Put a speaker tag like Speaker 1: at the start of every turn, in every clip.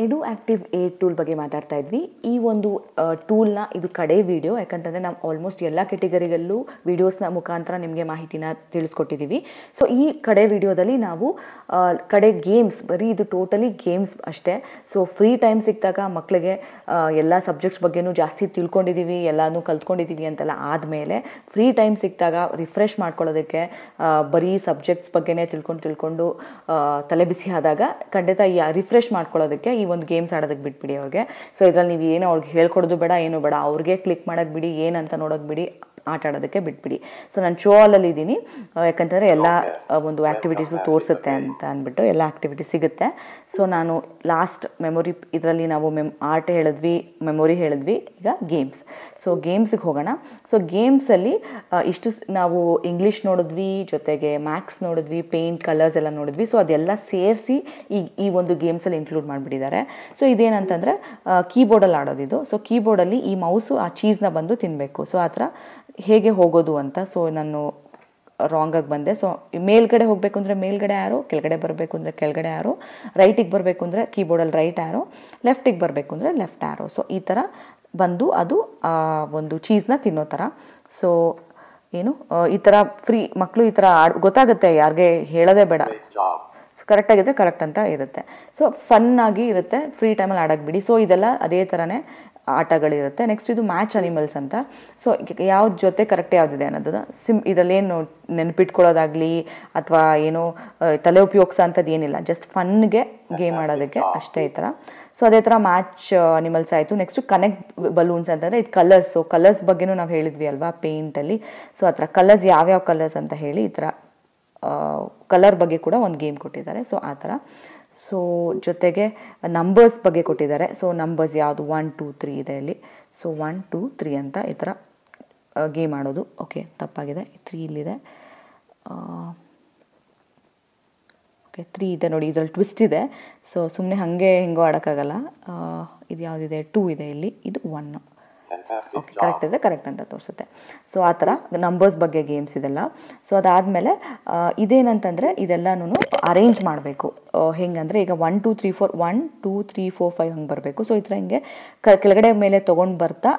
Speaker 1: ಎಡು active aid tool ಬಗ್ಗೆ ಮಾತಾಡ್ತಾ ಇದ್ವಿ ಈ ಒಂದು ಟೂಲ್ನ ಇದು ಕಡೆ ವಿಡಿಯೋ ಯಾಕಂತಂದರೆ ನಾವು ಆಲ್ಮೋಸ್ಟ್ ಎಲ್ಲ ಕೆಟಗರಿಗಳಲ್ಲೂ ವಿಡಿಯೋಸ್ನ ಮುಖಾಂತರ ನಿಮಗೆ ಮಾಹಿತಿನ ತಿಳಿಸ್ಕೊಟ್ಟಿದ್ದೀವಿ ಸೊ ಈ ಕಡೆ ವಿಡಿಯೋದಲ್ಲಿ ನಾವು ಕಡೆ ಗೇಮ್ಸ್ ಬರೀ ಇದು ಟೋಟಲಿ ಗೇಮ್ಸ್ ಅಷ್ಟೇ ಸೊ ಫ್ರೀ ಟೈಮ್ ಸಿಕ್ಕಿದಾಗ ಮಕ್ಕಳಿಗೆ ಎಲ್ಲ ಸಬ್ಜೆಕ್ಟ್ಸ್ ಬಗ್ಗೆನೂ ಜಾಸ್ತಿ ತಿಳ್ಕೊಂಡಿದ್ದೀವಿ ಎಲ್ಲನೂ ಕಲ್ತ್ಕೊಂಡಿದ್ದೀವಿ ಅಂತೆಲ್ಲ ಆದಮೇಲೆ ಫ್ರೀ ಟೈಮ್ ಸಿಕ್ಕಿದಾಗ ರಿಫ್ರೆಶ್ ಮಾಡ್ಕೊಳ್ಳೋದಕ್ಕೆ ಬರೀ ಸಬ್ಜೆಕ್ಟ್ಸ್ ಬಗ್ಗೆನೇ ತಿಳ್ಕೊಂಡು ತಿಳ್ಕೊಂಡು ತಲೆ ಬಿಸಿ ಆದಾಗ ಖಂಡಿತ ರಿಫ್ರೆಶ್ ಮಾಡ್ಕೊಳ್ಳೋದಕ್ಕೆ ಈ ಒಂದು ಗೇಮ್ಸ್ ಆಡೋದಕ್ಕೆ ಬಿಟ್ಬಿಡಿ ಅವ್ರಿಗೆ ಸೊ ಇದರಲ್ಲಿ ನೀವು ಏನು ಅವ್ರಿಗೆ ಹೇಳ್ಕೊಡೋದು ಬೇಡ ಏನು ಬೇಡ ಅವ್ರಿಗೆ ಕ್ಲಿಕ್ ಮಾಡೋಕ್ಕೆ ಬಿಡಿ ಏನಂತ ನೋಡೋಕ್ಕೆ ಬಿಡಿ ಆಟ ಆಡೋದಕ್ಕೆ ಬಿಟ್ಬಿಡಿ ಸೊ ನಾನು ಶೋ ಆಲಲ್ಲಿ ಇದ್ದೀನಿ ಯಾಕಂತಂದರೆ ಎಲ್ಲ ಒಂದು ಆ್ಯಕ್ಟಿವಿಟೀಸು ತೋರಿಸುತ್ತೆ ಅಂತ ಅಂದ್ಬಿಟ್ಟು ಎಲ್ಲ ಆ್ಯಕ್ಟಿವಿಟಿ ಸಿಗುತ್ತೆ ಸೊ ನಾನು ಲಾಸ್ಟ್ ಮೆಮೊರಿ ಇದರಲ್ಲಿ ನಾವು ಮೆಮ್ ಆರ್ಟ್ ಹೇಳಿದ್ವಿ ಮೆಮೊರಿ ಹೇಳಿದ್ವಿ ಈಗ ಗೇಮ್ಸ್ ಸೊ ಗೇಮ್ಸಿಗೆ ಹೋಗೋಣ ಸೊ ಗೇಮ್ಸಲ್ಲಿ ಇಷ್ಟು ನಾವು ಇಂಗ್ಲೀಷ್ ನೋಡಿದ್ವಿ ಜೊತೆಗೆ ಮ್ಯಾಕ್ಸ್ ನೋಡಿದ್ವಿ ಪೇಂಟ್ ಕಲರ್ಸ್ ಎಲ್ಲ ನೋಡಿದ್ವಿ ಸೊ ಅದೆಲ್ಲ ಸೇರಿಸಿ ಈ ಈ ಒಂದು ಗೇಮ್ಸಲ್ಲಿ ಇನ್ಕ್ಲೂಡ್ ಮಾಡಿಬಿಟ್ಟಿದ್ದಾರೆ ಸೊ ಇದೇನಂತಂದರೆ ಕೀಬೋರ್ಡಲ್ಲಿ ಆಡೋದಿದು ಸೊ ಕೀಬೋರ್ಡಲ್ಲಿ ಈ ಮೌಸು ಆ ಚೀಸ್ನ ಬಂದು ತಿನ್ನಬೇಕು ಸೊ ಆ ಥರ ಹೇಗೆ ಹೋಗೋದು ಅಂತ ಸೊ ನಾನು ರಾಂಗಾಗಿ ಬಂದೆ ಸೊ ಮೇಲ್ಗಡೆ ಹೋಗಬೇಕು ಅಂದರೆ ಮೇಲ್ಗಡೆ ಯಾರೋ ಕೆಳಗಡೆ ಬರಬೇಕು ಅಂದರೆ ಕೆಳಗಡೆ ಯಾರೋ ರೈಟಿಗೆ ಬರಬೇಕು ಅಂದರೆ ಕೀಬೋರ್ಡಲ್ಲಿ ರೈಟ್ ಯಾರೋ ಲೆಫ್ಟಿಗೆ ಬರಬೇಕು ಅಂದರೆ ಲೆಫ್ಟ್ ಯಾರೋ ಸೊ ಈ ಥರ ಬಂದು ಅದು ಒಂದು ಚೀಸ್ನ ತಿನ್ನೋ ಥರ ಸೊ ಏನು ಈ ಥರ ಫ್ರೀ ಮಕ್ಕಳು ಈ ಥರ ಗೊತ್ತಾಗುತ್ತೆ ಯಾರಿಗೆ ಹೇಳೋದೇ ಬೇಡ ಕರೆಕ್ಟಾಗಿದ್ದರೆ ಕರೆಕ್ಟ್ ಅಂತ ಇರುತ್ತೆ ಸೊ ಫನ್ನಾಗಿ ಇರುತ್ತೆ ಫ್ರೀ ಟೈಮಲ್ಲಿ ಆಡೋಕ್ಕೆ ಬಿಡಿ ಸೊ ಇದೆಲ್ಲ ಅದೇ ಥರನೇ ಆಟಗಳಿರುತ್ತೆ ನೆಕ್ಸ್ಟ್ ಇದು ಮ್ಯಾಚ್ ಅನಿಮಲ್ಸ್ ಅಂತ ಸೊ ಯಾವ್ದು ಜೊತೆ ಕರೆಕ್ಟ್ ಯಾವುದಿದೆ ಅನ್ನೋದನ್ನ ಸಿಮ್ ಇದರಲ್ಲೇನು ನೆನಪಿಟ್ಕೊಳ್ಳೋದಾಗಲಿ ಅಥವಾ ಏನೋ ತಲೆ ಉಪಯೋಗಿಸೋ ಅಂಥದ್ದು ಏನಿಲ್ಲ ಜಸ್ಟ್ ಫನ್ಗೆ ಗೇಮ್ ಆಡೋದಕ್ಕೆ ಅಷ್ಟೇ ಈ ಥರ ಸೊ ಅದೇ ಥರ ಮ್ಯಾಚ್ ಅನಿಮಲ್ಸ್ ಆಯಿತು ನೆಕ್ಸ್ಟ್ ಕನೆಕ್ಟ್ ಬಲೂನ್ಸ್ ಅಂತಂದರೆ ಇದು ಕಲರ್ಸ್ ಸೊ ಕಲರ್ಸ್ ಬಗ್ಗೆನೂ ನಾವು ಹೇಳಿದ್ವಿ ಅಲ್ವಾ ಪೇಂಟಲ್ಲಿ ಸೊ ಆ ಥರ ಕಲರ್ಸ್ ಯಾವ್ಯಾವ ಕಲರ್ಸ್ ಅಂತ ಹೇಳಿ ಈ ಥರ ಕಲರ್ ಬಗ್ಗೆ ಕೂಡ ಒಂದು ಗೇಮ್ ಕೊಟ್ಟಿದ್ದಾರೆ ಸೊ ಆ ಥರ ಸೊ ಜೊತೆಗೆ ನಂಬರ್ಸ್ ಬಗ್ಗೆ ಕೊಟ್ಟಿದ್ದಾರೆ ಸೊ ನಂಬರ್ಸ್ ಯಾವುದು ಒನ್ ಟೂ ತ್ರೀ ಇದೆ ಇಲ್ಲಿ ಸೊ ಒನ್ ಟೂ ತ್ರೀ ಅಂತ ಈ ಥರ ಗೇಮ್ ಆಡೋದು ಓಕೆ ತಪ್ಪಾಗಿದೆ ತ್ರೀ ಇಲ್ಲಿದೆ ಓಕೆ ತ್ರೀ ಇದೆ ನೋಡಿ ಇದರಲ್ಲಿ ಟ್ವಿಸ್ಟ್ ಇದೆ ಸೊ ಸುಮ್ಮನೆ ಹಾಗೆ ಹೆಂಗೋ ಆಡೋಕ್ಕಾಗಲ್ಲ ಇದು ಯಾವುದಿದೆ ಟೂ ಇದೆ ಇಲ್ಲಿ ಇದು ಒನ್ನು ಓಕೆ ಕರೆಕ್ಟ್ ಇದೆ ಕರೆಕ್ಟ್ ಅಂತ ತೋರಿಸುತ್ತೆ ಸೊ ಆ ಥರ ನಂಬರ್ಸ್ ಬಗ್ಗೆ ಗೇಮ್ಸ್ ಇದೆಲ್ಲ ಸೊ ಅದಾದಮೇಲೆ ಇದೇನಂತಂದರೆ ಇದೆಲ್ಲನೂ ಅರೇಂಜ್ ಮಾಡಬೇಕು ಹೆಂಗಂದರೆ ಈಗ one two three four one two three four five ಹಂಗೆ ಬರಬೇಕು ಸೊ ಈ ಥರ ಹಿಂಗೆ ಕ ಕೆಳಗಡೆ ಮೇಲೆ ತೊಗೊಂಡು ಬರ್ತಾ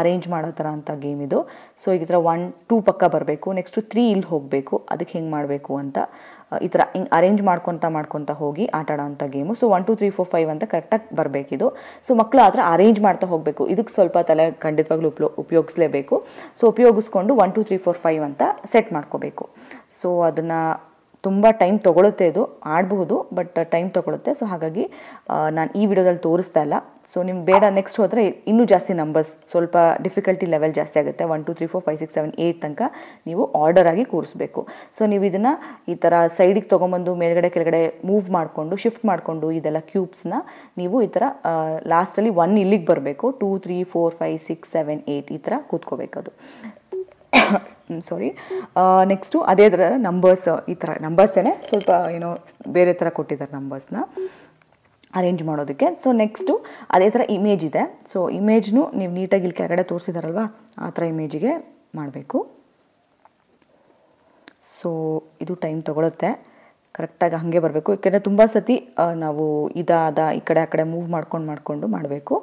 Speaker 1: ಅರೇಂಜ್ ಮಾಡೋ ಥರ ಅಂತ ಗೇಮ್ ಇದು ಸೊ ಈ ಥರ ಒನ್ ಟೂ ಪಕ್ಕ ಬರಬೇಕು ನೆಕ್ಸ್ಟು ತ್ರೀ ಇಲ್ಲಿ ಹೋಗಬೇಕು ಅದಕ್ಕೆ ಹೆಂಗೆ ಮಾಡಬೇಕು ಅಂತ ಈ ಥರ ಹಿಂಗೆ ಅರೇಂಜ್ ಮಾಡ್ಕೊತಾ ಮಾಡ್ಕೊತಾ ಹೋಗಿ ಆಟ ಆಡೋಂಥ game so one two three four five ಅಂತ ಕರೆಕ್ಟಾಗಿ ಬರಬೇಕಿದು ಸೊ ಮಕ್ಕಳು ಆ ಥರ ಅರೇಂಜ್ ಮಾಡ್ತಾ ಹೋಗಬೇಕು ಇದಕ್ಕೆ ಸ್ವಲ್ಪ ತಲೆ ಖಂಡಿತವಾಗ್ಲೂ ಉಪ್ಲೋ ಉಪಯೋಗಿಸಲೇಬೇಕು ಸೊ ಉಪಯೋಗಿಸ್ಕೊಂಡು one two three four five ಅಂತ ಸೆಟ್ ಮಾಡ್ಕೋಬೇಕು ಸೊ ಅದನ್ನು ತುಂಬ ಟೈಮ್ ತೊಗೊಳುತ್ತೆ ಇದು ಆಡಬಹುದು ಬಟ್ ಟೈಮ್ ತೊಗೊಳುತ್ತೆ ಸೊ ಹಾಗಾಗಿ ನಾನು ಈ ವಿಡಿಯೋದಲ್ಲಿ ತೋರಿಸ್ತಾ ಇಲ್ಲ ಸೊ ನಿಮ್ಗೆ ಬೇಡ ನೆಕ್ಸ್ಟ್ ಹೋದರೆ ಇನ್ನೂ ಜಾಸ್ತಿ ನಂಬರ್ಸ್ ಸ್ವಲ್ಪ ಡಿಫಿಕಲ್ಟಿ ಲೆವೆಲ್ ಜಾಸ್ತಿ ಆಗುತ್ತೆ one two three four five six seven eight ತನಕ ನೀವು ಆರ್ಡರ್ ಆಗಿ ಕೂರಿಸಬೇಕು ಸೊ ನೀವು ಇದನ್ನು ಈ ಥರ ಸೈಡಿಗೆ ತೊಗೊಂಬಂದು ಮೇಲ್ಗಡೆ ಕೆಳಗಡೆ ಮೂವ್ ಮಾಡಿಕೊಂಡು ಶಿಫ್ಟ್ ಮಾಡಿಕೊಂಡು ಇದೆಲ್ಲ ಕ್ಯೂಬ್ಸ್ನ ನೀವು ಈ ಥರ ಲಾಸ್ಟಲ್ಲಿ ಒನ್ ಇಲ್ಲಿಗೆ ಬರಬೇಕು two three four five six seven eight ಈ ಥರ ಕೂತ್ಕೋಬೇಕದು ಸಾರಿ ನೆಕ್ಸ್ಟು ಅದೇ ಥರ ನಂಬರ್ಸ್ ಈ ಥರ ನಂಬರ್ಸೇ ಸ್ವಲ್ಪ ಏನೋ ಬೇರೆ ಥರ ಕೊಟ್ಟಿದ್ದಾರೆ ನಂಬರ್ಸ್ನ ಅರೇಂಜ್ ಮಾಡೋದಕ್ಕೆ ಸೊ ನೆಕ್ಸ್ಟು ಅದೇ ಥರ ಇಮೇಜ್ ಇದೆ ಸೊ ಇಮೇಜ್ನು ನೀವು ನೀಟಾಗಿ ಇಲ್ಲಿ ಕೆಳಗಡೆ ತೋರಿಸಿದಾರಲ್ವಾ ಆ ಥರ ಇಮೇಜಿಗೆ ಮಾಡಬೇಕು ಸೊ ಇದು ಟೈಮ್ ತೊಗೊಳುತ್ತೆ ಕರೆಕ್ಟಾಗಿ ಹಾಗೆ ಬರಬೇಕು ಯಾಕೆಂದರೆ ತುಂಬ ಸತಿ ನಾವು ಇದಾದ ಈ ಕಡೆ ಆ ಕಡೆ ಮೂವ್ ಮಾಡ್ಕೊಂಡು ಮಾಡಿಕೊಂಡು ಮಾಡಬೇಕು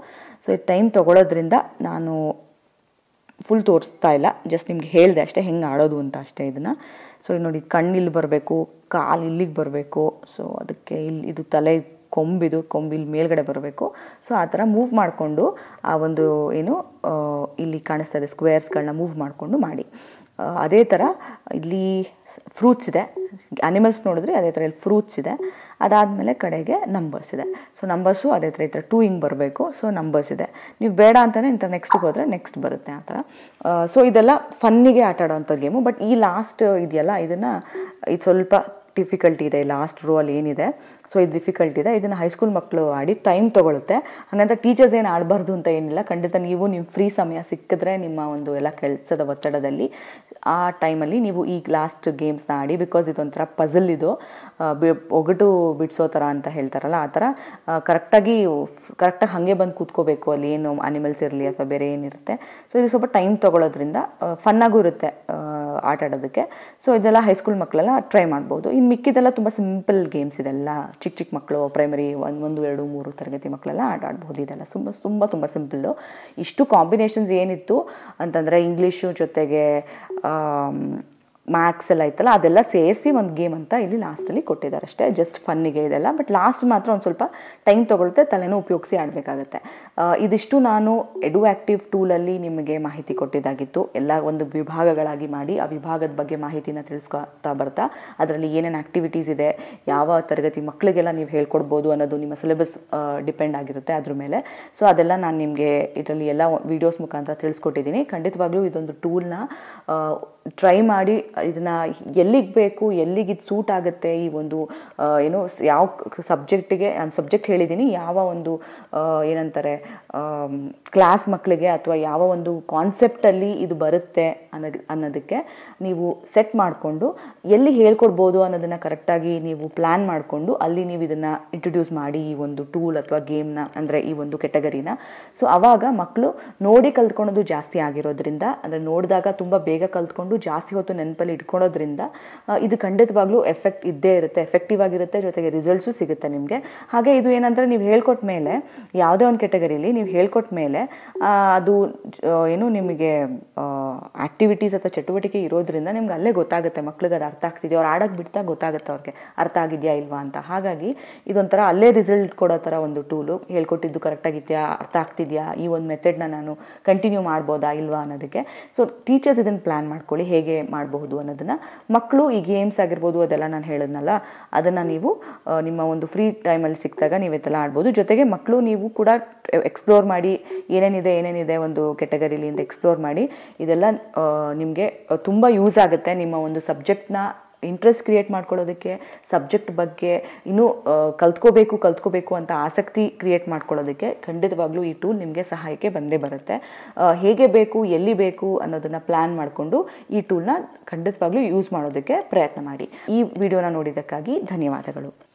Speaker 1: ಸೊ ಟೈಮ್ ತೊಗೊಳೋದ್ರಿಂದ ನಾನು ಫುಲ್ ತೋರಿಸ್ತಾ ಇಲ್ಲ ಜಸ್ಟ್ ನಿಮ್ಗೆ ಹೇಳಿದೆ ಅಷ್ಟೇ ಹೆಂಗೆ ಆಡೋದು ಅಂತ ಅಷ್ಟೇ ಇದನ್ನು ಸೊ ನೋಡಿ ಕಣ್ಣು ಇಲ್ಲಿ ಬರಬೇಕು ಕಾಲು ಇಲ್ಲಿಗೆ ಬರಬೇಕು ಸೊ ಅದಕ್ಕೆ ಇಲ್ಲಿ ಇದು ತಲೆ ಕೊಂಬಿದು ಇಲ್ಲಿ ಮೇಲ್ಗಡೆ ಬರಬೇಕು ಸೊ ಆ ಥರ ಮೂವ್ ಮಾಡಿಕೊಂಡು ಆ ಒಂದು ಏನು ಇಲ್ಲಿ ಕಾಣಿಸ್ತಾ ಇದೆ ಸ್ಕ್ವೇರ್ಸ್ಗಳನ್ನ ಮೂವ್ ಮಾಡಿಕೊಂಡು ಮಾಡಿ ಅದೇ ಥರ ಇಲ್ಲಿ ಫ್ರೂಟ್ಸ್ ಇದೆ ಅನಿಮಲ್ಸ್ ನೋಡಿದ್ರೆ ಅದೇ ಥರ ಇಲ್ಲಿ ಫ್ರೂಟ್ಸ್ ಇದೆ ಅದಾದಮೇಲೆ ಕಡೆಗೆ ನಂಬರ್ಸ್ ಇದೆ ಸೊ ನಂಬರ್ಸು ಅದೇ ಥರ ಈ ಥರ ಟೂ ಹಿಂಗೆ ಬರಬೇಕು ಸೊ ನಂಬರ್ಸ್ ಇದೆ ನೀವು ಬೇಡ ಅಂತಲೇ ಇಂಥ ನೆಕ್ಸ್ಟಿಗೆ ಹೋದರೆ ನೆಕ್ಸ್ಟ್ ಬರುತ್ತೆ ಆ ಥರ ಸೊ ಇದೆಲ್ಲ ಫನ್ನಿಗೆ ಆಟ ಆಡೋವಂಥ ಗೇಮು ಬಟ್ ಈ ಲಾಸ್ಟ್ ಇದೆಯಲ್ಲ ಇದನ್ನು ಇದು ಸ್ವಲ್ಪ ಡಿಫಿಕಲ್ಟಿ ಇದೆ ಲಾಸ್ಟ್ ರೋ ಅಲ್ಲಿ ಏನಿದೆ ಸೊ ಇದು ಡಿಫಿಕಲ್ಟ್ ಇದೆ ಇದನ್ನು ಹೈಸ್ಕೂಲ್ ಮಕ್ಕಳು ಆಡಿ ಟೈಮ್ ತೊಗೊಳುತ್ತೆ ಹಾಗಂತ ಟೀಚರ್ಸ್ ಏನು ಆಡಬಾರ್ದು ಅಂತ ಏನಿಲ್ಲ ಖಂಡಿತ ನೀವು ನಿಮ್ಮ ಫ್ರೀ ಸಮಯ ಸಿಕ್ಕಿದ್ರೆ ನಿಮ್ಮ ಒಂದು ಎಲ್ಲ ಕೆಲಸದ ಒತ್ತಡದಲ್ಲಿ ಆ ಟೈಮಲ್ಲಿ ನೀವು ಈ ಲಾಸ್ಟ್ ಗೇಮ್ಸ್ನ ಆಡಿ ಬಿಕಾಸ್ ಇದೊಂಥರ ಪಝಲ್ ಇದು ಒಗಟು ಬಿಡಿಸೋ ಥರ ಅಂತ ಹೇಳ್ತಾರಲ್ಲ ಆ ಥರ ಕರೆಕ್ಟಾಗಿ ಕರೆಕ್ಟಾಗಿ ಹಾಗೆ ಬಂದು ಕೂತ್ಕೋಬೇಕು ಅಲ್ಲಿ ಏನು ಅನಿಮಲ್ಸ್ ಇರಲಿ ಅಥವಾ ಬೇರೆ ಏನಿರುತ್ತೆ ಸೊ ಇದು ಸ್ವಲ್ಪ ಟೈಮ್ ತೊಗೊಳೋದ್ರಿಂದ ಫನ್ನಾಗೂ ಇರುತ್ತೆ ಆಟ ಆಡೋದಕ್ಕೆ ಸೊ ಇದೆಲ್ಲ ಹೈಸ್ಕೂಲ್ ಮಕ್ಕಳೆಲ್ಲ ಟ್ರೈ ಮಾಡ್ಬೋದು ಇನ್ನು ಮಿಕ್ಕಿದೆಲ್ಲ ತುಂಬ ಸಿಂಪಲ್ ಗೇಮ್ಸ್ ಇದೆಲ್ಲ ಚಿಕ್ಕ ಚಿಕ್ಕ ಮಕ್ಕಳು ಪ್ರೈಮರಿ ಒಂದು ಒಂದು ಎರಡು ಮೂರು ತರಗತಿ ಮಕ್ಕಳೆಲ್ಲ ಆಟ ಆಡ್ಬೋದು ಇದೆಲ್ಲ ತುಂಬ ತುಂಬ ತುಂಬ ಸಿಂಪಲ್ಲು ಇಷ್ಟು ಕಾಂಬಿನೇಷನ್ಸ್ ಏನಿತ್ತು ಅಂತಂದರೆ ಇಂಗ್ಲೀಷು ಜೊತೆಗೆ ಮ್ಯಾಕ್ಸ್ ಎಲ್ಲ ಇತ್ತಲ್ಲ ಅದೆಲ್ಲ ಸೇರಿಸಿ ಒಂದು ಗೇಮ್ ಅಂತ ಇಲ್ಲಿ ಲಾಸ್ಟಲ್ಲಿ ಕೊಟ್ಟಿದ್ದಾರೆ ಅಷ್ಟೇ ಜಸ್ಟ್ ಫನ್ನಿಗೆ ಇದೆಲ್ಲ ಬಟ್ ಲಾಸ್ಟ್ ಮಾತ್ರ ಒಂದು ಸ್ವಲ್ಪ ಟೈಮ್ ತೊಗೊಳುತ್ತೆ ತಲೆನೂ ಉಪಯೋಗಿಸಿ ಆಡಬೇಕಾಗತ್ತೆ ಇದಿಷ್ಟು ನಾನು ಎಡು ಆ್ಯಕ್ಟಿವ್ ಟೂಲಲ್ಲಿ ನಿಮಗೆ ಮಾಹಿತಿ ಕೊಟ್ಟಿದ್ದಾಗಿತ್ತು ಎಲ್ಲ ಒಂದು ವಿಭಾಗಗಳಾಗಿ ಮಾಡಿ ಆ ವಿಭಾಗದ ಬಗ್ಗೆ ಮಾಹಿತಿನ ತಿಳಿಸ್ಕೊತಾ ಬರ್ತಾ ಅದರಲ್ಲಿ ಏನೇನು ಆ್ಯಕ್ಟಿವಿಟೀಸ್ ಇದೆ ಯಾವ ತರಗತಿ ಮಕ್ಕಳಿಗೆಲ್ಲ ನೀವು ಹೇಳ್ಕೊಡ್ಬೋದು ಅನ್ನೋದು ನಿಮ್ಮ ಸಿಲೆಬಸ್ ಡಿಪೆಂಡ್ ಆಗಿರುತ್ತೆ ಅದ್ರ ಮೇಲೆ ಸೊ ಅದೆಲ್ಲ ನಾನು ನಿಮಗೆ ಇದರಲ್ಲಿ ಎಲ್ಲ ವೀಡಿಯೋಸ್ ಮುಖಾಂತರ ತಿಳಿಸ್ಕೊಟ್ಟಿದ್ದೀನಿ ಖಂಡಿತವಾಗ್ಲೂ ಇದೊಂದು ಟೂಲ್ನ ಟ್ರೈ ಮಾಡಿ ಇದನ್ನ ಎಲ್ಲಿಗೆ ಬೇಕು ಎಲ್ಲಿಗೆ ಇದು ಸೂಟ್ ಆಗುತ್ತೆ ಈ ಒಂದು ಏನು ಯಾವ ಸಬ್ಜೆಕ್ಟಿಗೆ ನಾನು ಸಬ್ಜೆಕ್ಟ್ ಹೇಳಿದ್ದೀನಿ ಯಾವ ಒಂದು ಏನಂತಾರೆ ಕ್ಲಾಸ್ ಮಕ್ಕಳಿಗೆ ಅಥವಾ ಯಾವ ಒಂದು ಕಾನ್ಸೆಪ್ಟಲ್ಲಿ ಇದು ಬರುತ್ತೆ ಅನ್ನೋ ಅನ್ನೋದಕ್ಕೆ ನೀವು ಸೆಟ್ ಮಾಡಿಕೊಂಡು ಎಲ್ಲಿ ಹೇಳ್ಕೊಡ್ಬೋದು ಅನ್ನೋದನ್ನು ಕರೆಕ್ಟಾಗಿ ನೀವು ಪ್ಲ್ಯಾನ್ ಮಾಡಿಕೊಂಡು ಅಲ್ಲಿ ನೀವು ಇದನ್ನು ಇಂಟ್ರೊಡ್ಯೂಸ್ ಮಾಡಿ ಈ ಒಂದು ಟೂಲ್ ಅಥವಾ ಗೇಮ್ನ ಅಂದರೆ ಈ ಒಂದು ಕೆಟಗರಿನ ಸೊ ಆವಾಗ ಮಕ್ಕಳು ನೋಡಿ ಕಲ್ತ್ಕೊಳ್ಳೋದು ಜಾಸ್ತಿ ಆಗಿರೋದ್ರಿಂದ ಅಂದರೆ ನೋಡಿದಾಗ ತುಂಬ ಬೇಗ ಕಲ್ತ್ಕೊಂಡು ಜಾಸ್ತಿ ಹೊತ್ತು ನೆನಪು ಶೇಪಲ್ಲಿ ಇದು ಖಂಡಿತವಾಗ್ಲೂ ಎಫೆಕ್ಟ್ ಇದ್ದೇ ಇರುತ್ತೆ ಎಫೆಕ್ಟಿವ್ ಆಗಿರುತ್ತೆ ಜೊತೆಗೆ ರಿಸಲ್ಟ್ಸು ಸಿಗುತ್ತೆ ನಿಮಗೆ ಹಾಗೆ ಇದು ಏನಂದರೆ ನೀವು ಹೇಳ್ಕೊಟ್ಟ ಮೇಲೆ ಯಾವುದೇ ಒಂದು ಕೆಟಗರಿಲಿ ನೀವು ಹೇಳ್ಕೊಟ್ಟ ಮೇಲೆ ಅದು ಏನು ನಿಮಗೆ ಆ್ಯಕ್ಟಿವಿಟೀಸ್ ಅಥವಾ ಚಟುವಟಿಕೆ ಇರೋದ್ರಿಂದ ನಿಮ್ಗೆ ಅಲ್ಲೇ ಗೊತ್ತಾಗುತ್ತೆ ಮಕ್ಳಿಗೆ ಅದು ಅರ್ಥ ಆಗ್ತಿದೆಯಾ ಅವ್ರು ಆಡೋಕ್ಕೆ ಬಿಡ್ತಾ ಗೊತ್ತಾಗುತ್ತೆ ಅವ್ರಿಗೆ ಅರ್ಥ ಆಗಿದೆಯಾ ಇಲ್ವಾ ಅಂತ ಹಾಗಾಗಿ ಇದೊಂಥರ ಅಲ್ಲೇ ರಿಸಲ್ಟ್ ಕೊಡೋ ಥರ ಒಂದು ಟೂಲು ಹೇಳ್ಕೊಟ್ಟಿದ್ದು ಕರೆಕ್ಟಾಗಿದೆಯಾ ಅರ್ಥ ಆಗ್ತಿದೆಯಾ ಈ ಒಂದು ಮೆಥಡ್ನ ನಾನು ಕಂಟಿನ್ಯೂ ಮಾಡ್ಬೋದಾ ಇಲ್ವಾ ಅನ್ನೋದಕ್ಕೆ ಸೊ ಟೀಚರ್ಸ್ ಇದನ್ನು ಪ್ಲ್ಯಾನ್ ಮಾಡ್ಕೊಳ್ಳಿ ಹೇಗೆ ಮಾಡಬಹುದು ಮಾಡ್ಬೋದು ಅನ್ನೋದನ್ನು ಮಕ್ಕಳು ಈ ಗೇಮ್ಸ್ ಆಗಿರ್ಬೋದು ಅದೆಲ್ಲ ನಾನು ಹೇಳಿದ್ನಲ್ಲ ಅದನ್ನು ನೀವು ನಿಮ್ಮ ಒಂದು ಫ್ರೀ ಟೈಮಲ್ಲಿ ಸಿಕ್ಕಿದಾಗ ಇದೆಲ್ಲ ಆಡ್ಬೋದು ಜೊತೆಗೆ ಮಕ್ಕಳು ನೀವು ಕೂಡ ಎಕ್ಸ್ಪ್ಲೋರ್ ಮಾಡಿ ಏನೇನಿದೆ ಏನೇನಿದೆ ಒಂದು ಕೆಟಗರಿಲಿಂದ ಎಕ್ಸ್ಪ್ಲೋರ್ ಮಾಡಿ ಇದೆಲ್ಲ ನಿಮಗೆ ತುಂಬ ಯೂಸ್ ಆಗುತ್ತೆ ನಿಮ್ಮ ಒಂದು ಸಬ್ಜೆಕ್ಟ್ನ ಇಂಟ್ರೆಸ್ಟ್ ಕ್ರಿಯೇಟ್ ಮಾಡ್ಕೊಳ್ಳೋದಕ್ಕೆ ಸಬ್ಜೆಕ್ಟ್ ಬಗ್ಗೆ ಇನ್ನೂ ಕಲ್ತ್ಕೋಬೇಕು ಕಲ್ತ್ಕೋಬೇಕು ಅಂತ ಆಸಕ್ತಿ ಕ್ರಿಯೇಟ್ ಮಾಡ್ಕೊಳ್ಳೋದಕ್ಕೆ ಖಂಡಿತವಾಗ್ಲೂ ಈ ಟೂಲ್ ನಿಮಗೆ ಸಹಾಯಕ್ಕೆ ಬಂದೇ ಬರುತ್ತೆ ಹೇಗೆ ಬೇಕು ಎಲ್ಲಿ ಬೇಕು ಅನ್ನೋದನ್ನು ಪ್ಲ್ಯಾನ್ ಮಾಡಿಕೊಂಡು ಈ ಟೂಲ್ನ ಖಂಡಿತವಾಗ್ಲೂ ಯೂಸ್ ಮಾಡೋದಕ್ಕೆ ಪ್ರಯತ್ನ ಮಾಡಿ ಈ ವಿಡಿಯೋನ ನೋಡಿದ್ದಕ್ಕಾಗಿ ಧನ್ಯವಾದಗಳು